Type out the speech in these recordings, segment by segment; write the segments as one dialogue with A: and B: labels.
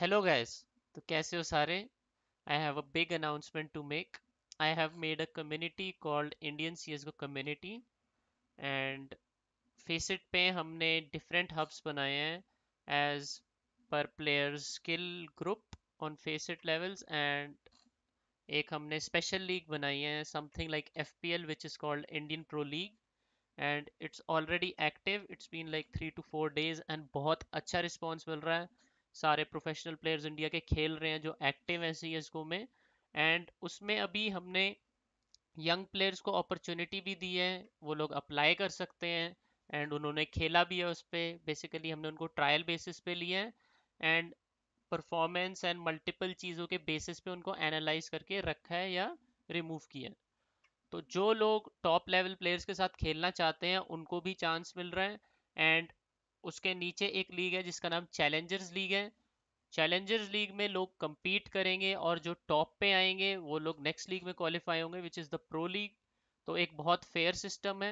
A: hello guys तो कैसे हो सारे I have a big announcement to make I have made a community called Indian C S GO community and Faceit पे हमने different hubs बनाए हैं as per player skill group on Faceit levels and एक हमने special league बनाई है something like F P L which is called Indian pro league and it's already active it's been like three to four days and बहुत अच्छा response मिल रहा है सारे professional players India के खेल रहे हैं जो एक्टिव हैं सी एस गो में एंड उसमें अभी हमने यंग प्लेयर्स को अपॉर्चुनिटी भी दी है वो लोग अप्लाई कर सकते हैं एंड उन्होंने खेला भी है उस पर बेसिकली हमने उनको ट्रायल बेसिस पे लिया है एंड परफॉर्मेंस एंड मल्टीपल चीज़ों के बेसिस पे उनको एनालाइज करके रखा है या रिमूव किया है तो जो लोग टॉप लेवल प्लेयर्स के साथ खेलना चाहते हैं उनको भी चांस मिल रहा है एंड उसके नीचे एक लीग है जिसका नाम चैलेंजर्स लीग है चैलेंजर्स लीग में लोग कम्पीट करेंगे और जो टॉप पे आएंगे वो लोग नेक्स्ट लीग में क्वालिफाई होंगे which is the pro league तो एक बहुत फेयर सिस्टम है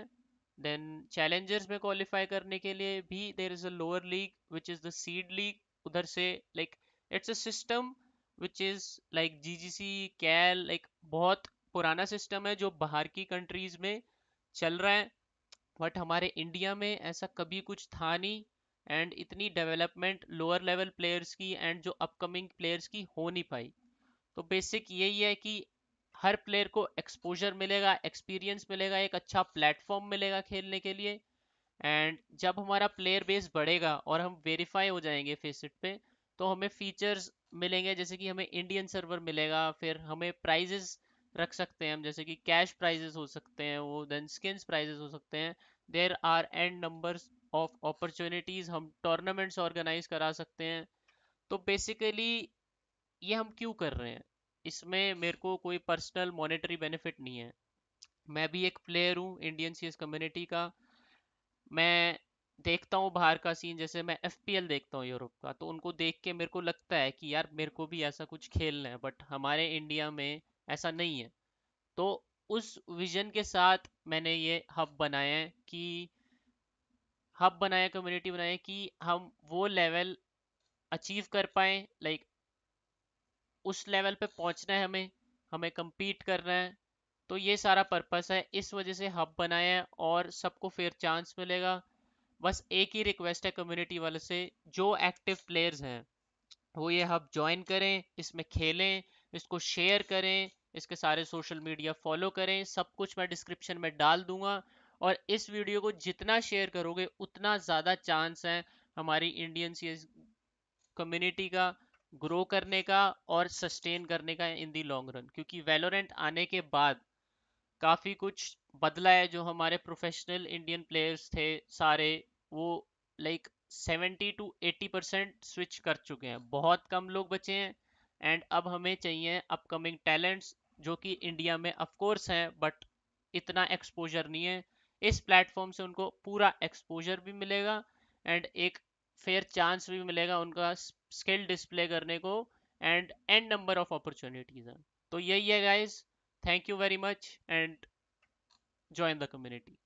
A: देन चैलेंजर्स में क्वालिफाई करने के लिए भी there is a lower league which is the seed league उधर से like it's a system which is like G G C cal like बहुत पुराना सिस्टम है जो बाहर की कंट्रीज़ में चल रहा है बट हमारे इंडिया में ऐसा कभी कुछ था नहीं एंड इतनी डेवलपमेंट लोअर लेवल प्लेयर्स की एंड जो अपकमिंग प्लेयर्स की हो नहीं पाई तो बेसिक यही है कि हर प्लेयर को एक्सपोजर मिलेगा एक्सपीरियंस मिलेगा एक अच्छा प्लेटफॉर्म मिलेगा खेलने के लिए एंड जब हमारा प्लेयर बेस बढ़ेगा और हम वेरीफाई हो जाएंगे फेसिट पे तो हमें फीचर्स मिलेंगे जैसे कि हमें इंडियन सर्वर मिलेगा फिर हमें प्राइजेस रख सकते हैं हम जैसे कि कैश प्राइजेस हो सकते हैं वो देन स्किन्स प्राइजेस हो सकते हैं there are and numbers of opportunities हम टूर्नामेंट्स ऑर्गेनाइज करा सकते हैं तो बेसिकली ये हम क्यों कर रहे हैं इसमें मेरे को कोई पर्सनल मॉनेटरी बेनिफिट नहीं है मैं भी एक प्लेयर हूँ इंडियन सी कम्युनिटी का मैं देखता हूँ बाहर का सीन जैसे मैं एफ देखता हूँ यूरोप का तो उनको देख के मेरे को लगता है कि यार मेरे को भी ऐसा कुछ खेलना है बट हमारे इंडिया में ऐसा नहीं है तो उस विज़न के साथ मैंने ये हब बनाया है कि हब बनाए कम्युनिटी बनाए कि हम वो लेवल अचीव कर पाए लाइक उस लेवल पे पहुंचना है हमें हमें कम्पीट करना है तो ये सारा पर्पस है इस वजह से हब बनाया है और सबको फिर चांस मिलेगा बस एक ही रिक्वेस्ट है कम्युनिटी वाले से जो एक्टिव प्लेयर्स हैं वो ये हब ज्वाइन करें इसमें खेलें इसको शेयर करें इसके सारे सोशल मीडिया फॉलो करें सब कुछ मैं डिस्क्रिप्शन में डाल दूंगा और इस वीडियो को जितना शेयर करोगे उतना ज़्यादा चांस है हमारी इंडियन सी कम्युनिटी का ग्रो करने का और सस्टेन करने का इन दी लॉन्ग रन क्योंकि वेलोरेंट आने के बाद काफ़ी कुछ बदला है जो हमारे प्रोफेशनल इंडियन प्लेयर्स थे सारे वो like seventy to eighty percent switch कर चुके हैं बहुत कम लोग बचे हैं एंड अब हमें चाहिए अपकमिंग टैलेंट्स जो कि इंडिया में ऑफ कोर्स हैं बट इतना एक्सपोजर नहीं है इस प्लेटफॉर्म से उनको पूरा एक्सपोजर भी मिलेगा एंड एक फेयर चांस भी मिलेगा उनका स्किल डिस्प्ले करने को and and number of opportunities तो यही है guys thank you very much and join the community